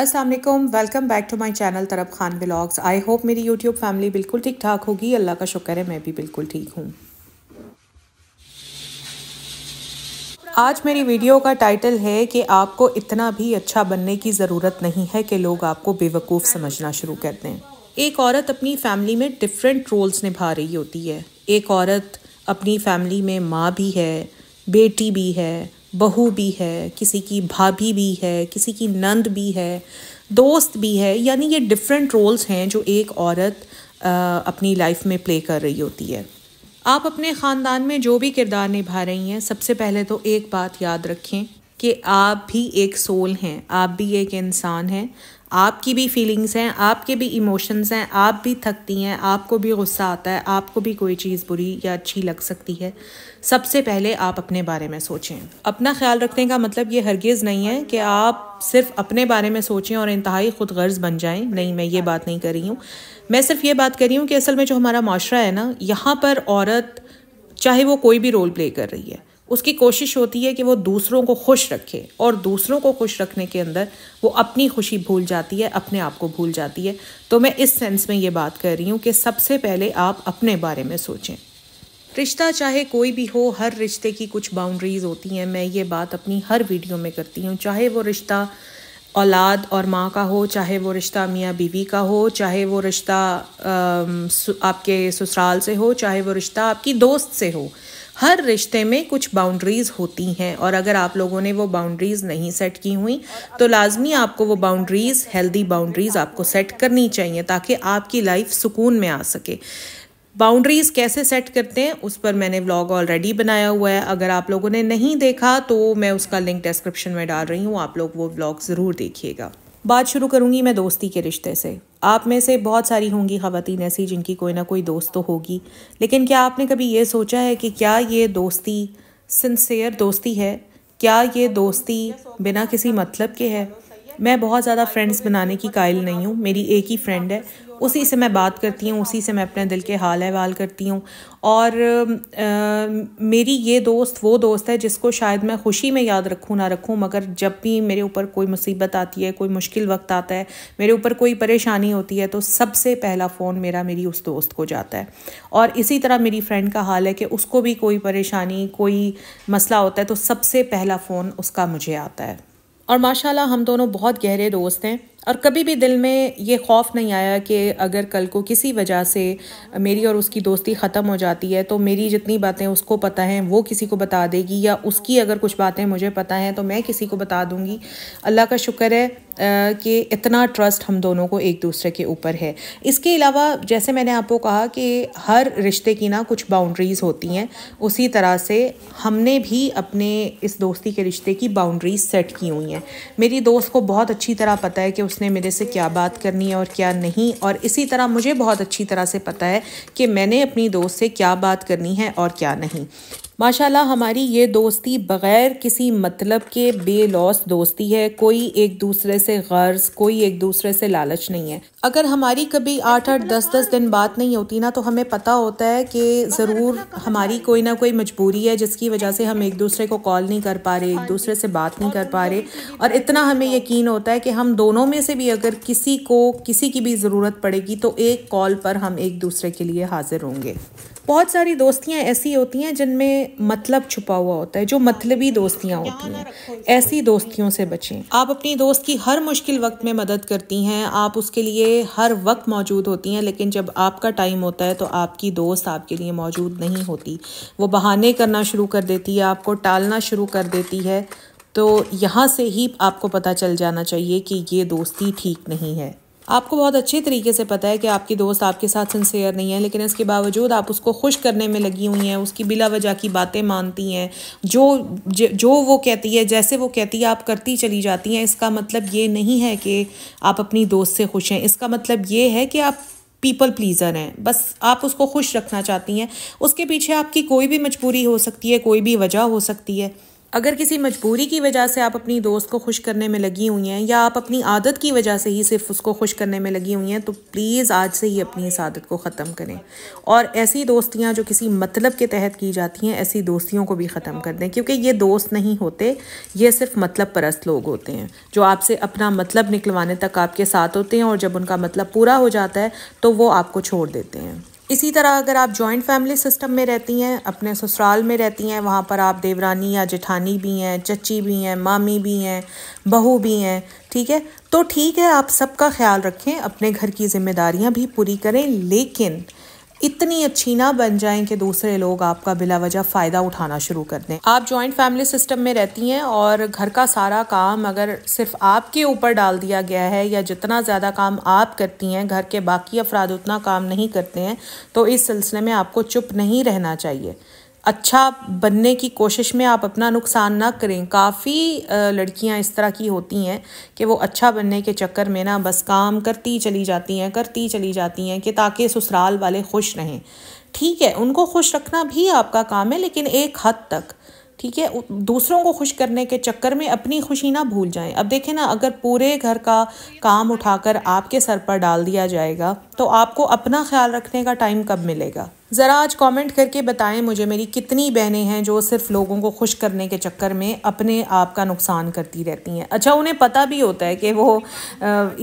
अस्सलाम वालेकुम welcome back to my channel Tarab Khan blogs I hope मेरी यूट्यूब फैमिली बिल्कुल ठीक ठाक होगी अल्लाह का शुक्र है मैं भी बिल्कुल ठीक हूँ आज मेरी वीडियो का टाइटल है कि आपको इतना भी अच्छा बनने की ज़रूरत नहीं है कि लोग आपको बेवकूफ़ समझना शुरू कर दें एक औरत अपनी फैमिली में डिफरेंट रोल्स निभा रही होती है एक औरत अपनी फैमिली में माँ भी है बेटी भी है बहू भी है किसी की भाभी भी है किसी की नंद भी है दोस्त भी है यानी ये डिफरेंट रोल्स हैं जो एक औरत आ, अपनी लाइफ में प्ले कर रही होती है आप अपने ख़ानदान में जो भी किरदार निभा रही हैं सबसे पहले तो एक बात याद रखें कि आप भी एक सोल हैं आप भी एक इंसान हैं आपकी भी फीलिंग्स हैं आपके भी इमोशंस हैं आप भी थकती हैं आपको भी गुस्सा आता है आपको भी कोई चीज़ बुरी या अच्छी लग सकती है सबसे पहले आप अपने बारे में सोचें अपना ख्याल रखने का मतलब ये हरगिज़ नहीं है कि आप सिर्फ अपने बारे में सोचें और इंतहाई खुद गर्ज बन जाएं नहीं मैं ये बात नहीं कर रही हूँ मैं सिर्फ ये बात कर रही हूँ कि असल में जो हमारा माशरा है ना यहाँ पर औरत चाहे वो कोई भी रोल प्ले कर रही है उसकी कोशिश होती है कि वो दूसरों को खुश रखे और दूसरों को खुश रखने के अंदर वो अपनी खुशी भूल जाती है अपने आप को भूल जाती है तो मैं इस सेंस में ये बात कर रही हूँ कि सबसे पहले आप अपने बारे में सोचें रिश्ता चाहे कोई भी हो हर रिश्ते की कुछ बाउंड्रीज़ होती हैं मैं ये बात अपनी हर वीडियो में करती हूँ चाहे वो रिश्ता औलाद और माँ का हो चाहे वो रिश्ता मियाँ बीवी का हो चाहे वो रिश्ता आपके ससुराल से हो चाहे वो रिश्ता आपकी दोस्त से हो हर रिश्ते में कुछ बाउंड्रीज़ होती हैं और अगर आप लोगों ने वो बाउंड्रीज़ नहीं सेट की हुई तो लाजमी आपको वो बाउंड्रीज़ हेल्दी बाउंड्रीज़ आपको सेट करनी चाहिए ताकि आपकी लाइफ सुकून में आ सके बाउंड्रीज़ कैसे सेट करते हैं उस पर मैंने व्लॉग ऑलरेडी बनाया हुआ है अगर आप लोगों ने नहीं देखा तो मैं उसका लिंक डिस्क्रिप्शन में डाल रही हूँ आप लोग वो व्लॉग ज़रूर देखिएगा बात शुरू करूँगी मैं दोस्ती के रिश्ते से आप में से बहुत सारी होंगी खातन ऐसी जिनकी कोई ना कोई दोस्त तो होगी लेकिन क्या आपने कभी ये सोचा है कि क्या ये दोस्ती सिंसेयर दोस्ती है क्या ये दोस्ती बिना किसी मतलब के है मैं बहुत ज़्यादा फ्रेंड्स बनाने की कायल नहीं हूँ मेरी एक ही फ्रेंड है उसी से मैं बात करती हूँ उसी से मैं अपने दिल के हाल अहवाल करती हूँ और आ, मेरी ये दोस्त वो दोस्त है जिसको शायद मैं खुशी में याद रखूँ ना रखूँ मगर जब भी मेरे ऊपर कोई मुसीबत आती है कोई मुश्किल वक्त आता है मेरे ऊपर कोई परेशानी होती है तो सबसे पहला फ़ोन मेरा मेरी उस दोस्त को जाता है और इसी तरह मेरी फ्रेंड का हाल है कि उसको भी कोई परेशानी कोई मसला होता है तो सबसे पहला फ़ोन उसका मुझे आता है और माशाल्लाह हम दोनों बहुत गहरे दोस्त हैं और कभी भी दिल में ये खौफ नहीं आया कि अगर कल को किसी वजह से मेरी और उसकी दोस्ती ख़त्म हो जाती है तो मेरी जितनी बातें उसको पता हैं वो किसी को बता देगी या उसकी अगर कुछ बातें मुझे पता हैं तो मैं किसी को बता दूंगी अल्लाह का शुक्र है कि इतना ट्रस्ट हम दोनों को एक दूसरे के ऊपर है इसके अलावा जैसे मैंने आपको कहा कि हर रिश्ते की ना कुछ बाउंड्रीज़ होती हैं उसी तरह से हमने भी अपने इस दोस्ती के रिश्ते की बाउंड्रीज सेट की हुई हैं मेरी दोस्त को बहुत अच्छी तरह पता है कि उसने मेरे से क्या बात करनी है और क्या नहीं और इसी तरह मुझे बहुत अच्छी तरह से पता है कि मैंने अपनी दोस्त से क्या बात करनी है और क्या नहीं माशाल्लाह हमारी ये दोस्ती बग़ैर किसी मतलब के बेलॉस दोस्ती है कोई एक दूसरे से गर्ज कोई एक दूसरे से लालच नहीं है अगर हमारी कभी आठ आठ दस दस दिन बात नहीं होती ना तो हमें पता होता है कि ज़रूर हमारी कोई ना कोई मजबूरी है जिसकी वजह से हम एक दूसरे को कॉल नहीं कर पा रहे एक दूसरे से बात नहीं कर पा रहे और इतना हमें यकीन होता है कि हम दोनों में से भी अगर किसी को किसी की भी ज़रूरत पड़ेगी तो एक कॉल पर हम एक दूसरे के लिए हाज़िर होंगे बहुत सारी दोस्तियाँ ऐसी होती हैं जिनमें मतलब छुपा हुआ होता है जो मतलबी दोस्तियाँ होती हैं ऐसी दोस्तियों से बचें आप अपनी दोस्त की हर मुश्किल वक्त में मदद करती हैं आप उसके लिए हर वक्त मौजूद होती हैं लेकिन जब आपका टाइम होता है तो आपकी दोस्त आपके लिए मौजूद नहीं होती वो बहाने करना शुरू कर देती है आपको टालना शुरू कर देती है तो यहाँ से ही आपको पता चल जाना चाहिए कि ये दोस्ती ठीक नहीं है आपको बहुत अच्छे तरीके से पता है कि आपकी दोस्त आपके साथ सिंसेयर नहीं है लेकिन इसके बावजूद आप उसको खुश करने में लगी हुई हैं उसकी बिला वजह की बातें मानती हैं जो जो वो कहती है जैसे वो कहती है आप करती चली जाती हैं इसका मतलब ये नहीं है कि आप अपनी दोस्त से खुश हैं इसका मतलब ये है कि आप पीपल प्लीज़र हैं बस आप उसको खुश रखना चाहती हैं उसके पीछे आपकी कोई भी मजबूरी हो सकती है कोई भी वजह हो सकती है अगर किसी मजबूरी की वजह से आप अपनी दोस्त को खुश करने में लगी हुई हैं या आप अपनी आदत की वजह से ही सिर्फ उसको खुश करने में लगी हुई हैं तो प्लीज़ आज से ही अपनी इस आदत को ख़त्म करें और ऐसी दोस्तियाँ जो किसी मतलब के तहत की जाती हैं ऐसी दोस्तियों को भी ख़त्म कर दें क्योंकि ये दोस्त नहीं होते ये सिर्फ मतलब परस्त लोग होते हैं जो आपसे अपना मतलब निकलवाने तक आपके साथ होते हैं और जब उनका मतलब पूरा हो जाता है तो वो आपको छोड़ देते हैं इसी तरह अगर आप जॉइंट फैमिली सिस्टम में रहती हैं अपने ससुराल में रहती हैं वहाँ पर आप देवरानी या जेठानी भी हैं चची भी हैं मामी भी हैं बहू भी हैं ठीक है तो ठीक है आप सबका ख्याल रखें अपने घर की जिम्मेदारियाँ भी पूरी करें लेकिन इतनी अच्छी ना बन जाएं कि दूसरे लोग आपका बिला वजह फ़ायदा उठाना शुरू कर दें आप जॉइंट फैमिली सिस्टम में रहती हैं और घर का सारा काम अगर सिर्फ आपके ऊपर डाल दिया गया है या जितना ज़्यादा काम आप करती हैं घर के बाकी अफराद उतना काम नहीं करते हैं तो इस सिलसिले में आपको चुप नहीं रहना चाहिए अच्छा बनने की कोशिश में आप अपना नुकसान ना करें काफ़ी लड़कियां इस तरह की होती हैं कि वो अच्छा बनने के चक्कर में ना बस काम करती चली जाती हैं करती चली जाती हैं कि ताकि ससुराल वाले खुश रहें ठीक है उनको खुश रखना भी आपका काम है लेकिन एक हद तक ठीक है दूसरों को खुश करने के चक्कर में अपनी खुशी ना भूल जाएं अब देखें ना अगर पूरे घर का काम उठाकर आपके सर पर डाल दिया जाएगा तो आपको अपना ख्याल रखने का टाइम कब मिलेगा ज़रा आज कमेंट करके बताएं मुझे मेरी कितनी बहनें हैं जो सिर्फ लोगों को खुश करने के चक्कर में अपने आप का नुकसान करती रहती हैं अच्छा उन्हें पता भी होता है कि वो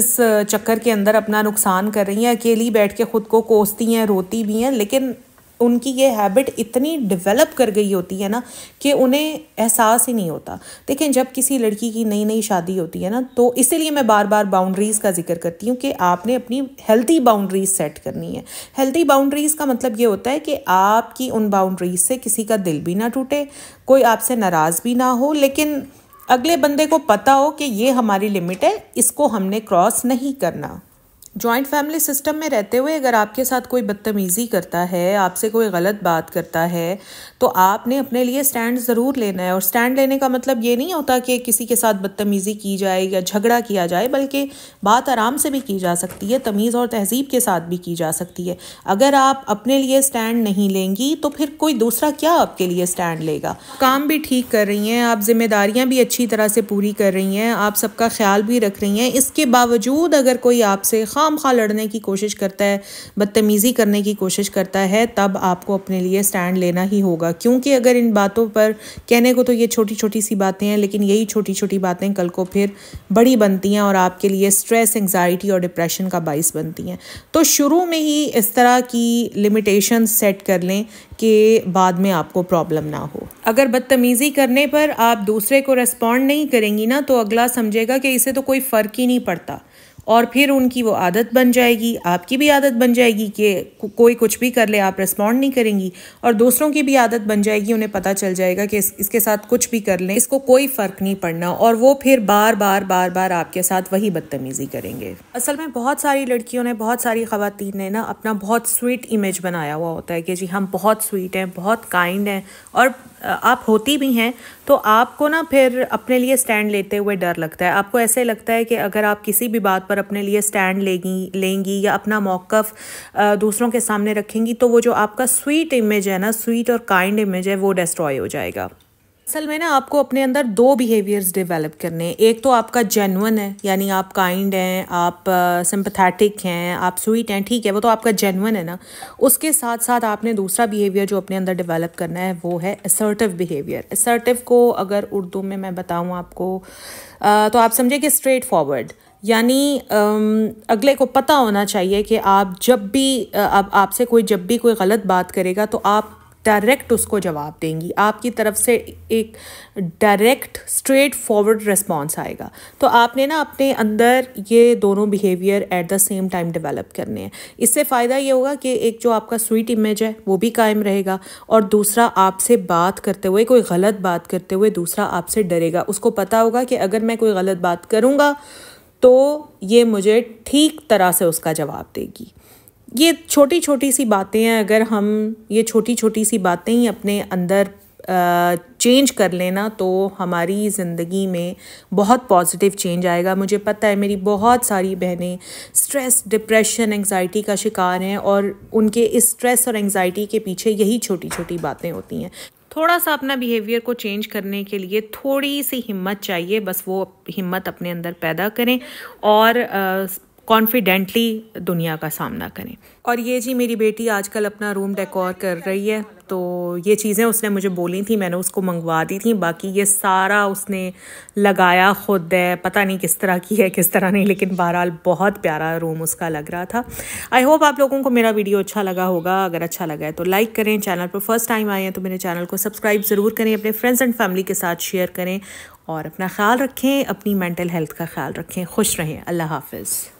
इस चक्कर के अंदर अपना नुकसान कर रही हैं अकेली बैठ के ख़ुद को कोसती हैं रोती भी हैं लेकिन उनकी ये हैबिट इतनी डेवलप कर गई होती है ना कि उन्हें एहसास ही नहीं होता देखें जब किसी लड़की की नई नई शादी होती है ना तो इसीलिए मैं बार बार बाउंड्रीज़ का जिक्र करती हूँ कि आपने अपनी हेल्थी बाउंड्रीज सेट करनी है हेल्थी बाउंड्रीज़ का मतलब ये होता है कि आपकी उन बाउंड्रीज से किसी का दिल भी ना टूटे कोई आपसे नाराज़ भी ना हो लेकिन अगले बंदे को पता हो कि ये हमारी लिमिट है इसको हमने क्रॉस नहीं करना जॉइंट फैमिली सिस्टम में रहते हुए अगर आपके साथ कोई बदतमीज़ी करता है आपसे कोई गलत बात करता है तो आपने अपने लिए स्टैंड ज़रूर लेना है और स्टैंड लेने का मतलब ये नहीं होता कि किसी के साथ बदतमीज़ी की जाए या झगड़ा किया जाए बल्कि बात आराम से भी की जा सकती है तमीज़ और तहजीब के साथ भी की जा सकती है अगर आप अपने लिए स्टैंड नहीं लेंगी तो फिर कोई दूसरा क्या आपके लिए स्टैंड लेगा काम भी ठीक कर रही हैं आप जिम्मेदारियाँ भी अच्छी तरह से पूरी कर रही हैं आप सबका ख्याल भी रख रही हैं इसके बावजूद अगर कोई आपसे खा खाम खा लड़ने की कोशिश करता है बदतमीज़ी करने की कोशिश करता है तब आपको अपने लिए स्टैंड लेना ही होगा क्योंकि अगर इन बातों पर कहने को तो ये छोटी छोटी सी बातें हैं लेकिन यही छोटी छोटी बातें कल को फिर बड़ी बनती हैं और आपके लिए स्ट्रेस एंगजाइटी और डिप्रेशन का बाइस बनती हैं तो शुरू में ही इस तरह की लिमिटेशन सेट कर लें कि बाद में आपको प्रॉब्लम ना हो अगर बदतमीज़ी करने पर आप दूसरे को रेस्पॉन्ड नहीं करेंगी ना तो अगला समझेगा कि इसे तो कोई फ़र्क ही नहीं पड़ता और फिर उनकी वो आदत बन जाएगी आपकी भी आदत बन जाएगी कि को, कोई कुछ भी कर ले आप रिस्पॉन्ड नहीं करेंगी और दूसरों की भी आदत बन जाएगी उन्हें पता चल जाएगा कि इस, इसके साथ कुछ भी कर लें इसको कोई फ़र्क नहीं पड़ना और वो फिर बार बार बार बार आपके साथ वही बदतमीज़ी करेंगे असल में बहुत सारी लड़कियों ने बहुत सारी खातन ने ना अपना बहुत स्वीट इमेज बनाया हुआ होता है कि जी हम बहुत स्वीट हैं बहुत काइंड हैं और आप होती भी हैं तो आपको ना फिर अपने लिए स्टैंड लेते हुए डर लगता है आपको ऐसे लगता है कि अगर आप किसी भी बात पर पर अपने लिए स्टैंड लेगी लेंगी या अपना मौक़ दूसरों के सामने रखेंगी तो वो जो आपका स्वीट इमेज है ना स्वीट और काइंड इमेज है वो डिस्ट्रॉय हो जाएगा असल में ना आपको अपने अंदर दो बिहेवियर्स डेवलप करने हैं एक तो आपका जेनवन है यानी आप काइंड हैं आप सिंपथेटिक uh, हैं आप स्वीट हैं ठीक है वो तो आपका जेनवन है ना उसके साथ साथ आपने दूसरा बिहेवियर जो अपने अंदर डेवलप करना है वो है असर्टिव बिहेवियर असर्टिव को अगर उर्दू में मैं बताऊँ आपको uh, तो आप समझे कि स्ट्रेट फॉरवर्ड यानी अगले को पता होना चाहिए कि आप जब भी आप आपसे कोई जब भी कोई गलत बात करेगा तो आप डायरेक्ट उसको जवाब देंगी आपकी तरफ से एक डायरेक्ट स्ट्रेट फॉरवर्ड रिस्पॉन्स आएगा तो आपने ना अपने अंदर ये दोनों behaviour at the same time develop करने हैं इससे फ़ायदा ये होगा कि एक जो आपका स्वीट इमेज है वो भी कायम रहेगा और दूसरा आपसे बात करते हुए कोई गलत बात करते हुए दूसरा आपसे डरेगा उसको पता होगा कि अगर मैं कोई गलत बात करूँगा तो ये मुझे ठीक तरह से उसका जवाब देगी ये छोटी छोटी सी बातें हैं अगर हम ये छोटी छोटी सी बातें ही अपने अंदर चेंज कर लेना तो हमारी ज़िंदगी में बहुत पॉजिटिव चेंज आएगा मुझे पता है मेरी बहुत सारी बहनें स्ट्रेस डिप्रेशन एंजाइटी का शिकार हैं और उनके इस स्ट्रेस और एंजाइटी के पीछे यही छोटी छोटी बातें होती हैं थोड़ा सा अपना बिहेवियर को चेंज करने के लिए थोड़ी सी हिम्मत चाहिए बस वो हिम्मत अपने अंदर पैदा करें और कॉन्फिडेंटली दुनिया का सामना करें और ये जी मेरी बेटी आजकल अपना रूम डेकोर कर रही है तो ये चीज़ें उसने मुझे बोली थी मैंने उसको मंगवा दी थी बाकी ये सारा उसने लगाया ख़ुद है पता नहीं किस तरह की है किस तरह नहीं लेकिन बहरहाल बहुत प्यारा रूम उसका लग रहा था आई होप आप लोगों को मेरा वीडियो अच्छा लगा होगा अगर अच्छा लगा है तो लाइक करें चैनल पर फर्स्ट टाइम आए हैं तो मेरे चैनल को सब्सक्राइब ज़रूर करें अपने फ्रेंड्स एंड फैमिली के साथ शेयर करें और अपना ख्याल रखें अपनी मेंटल हेल्थ का ख्याल रखें खुश रहें अल्लाह हाफिज़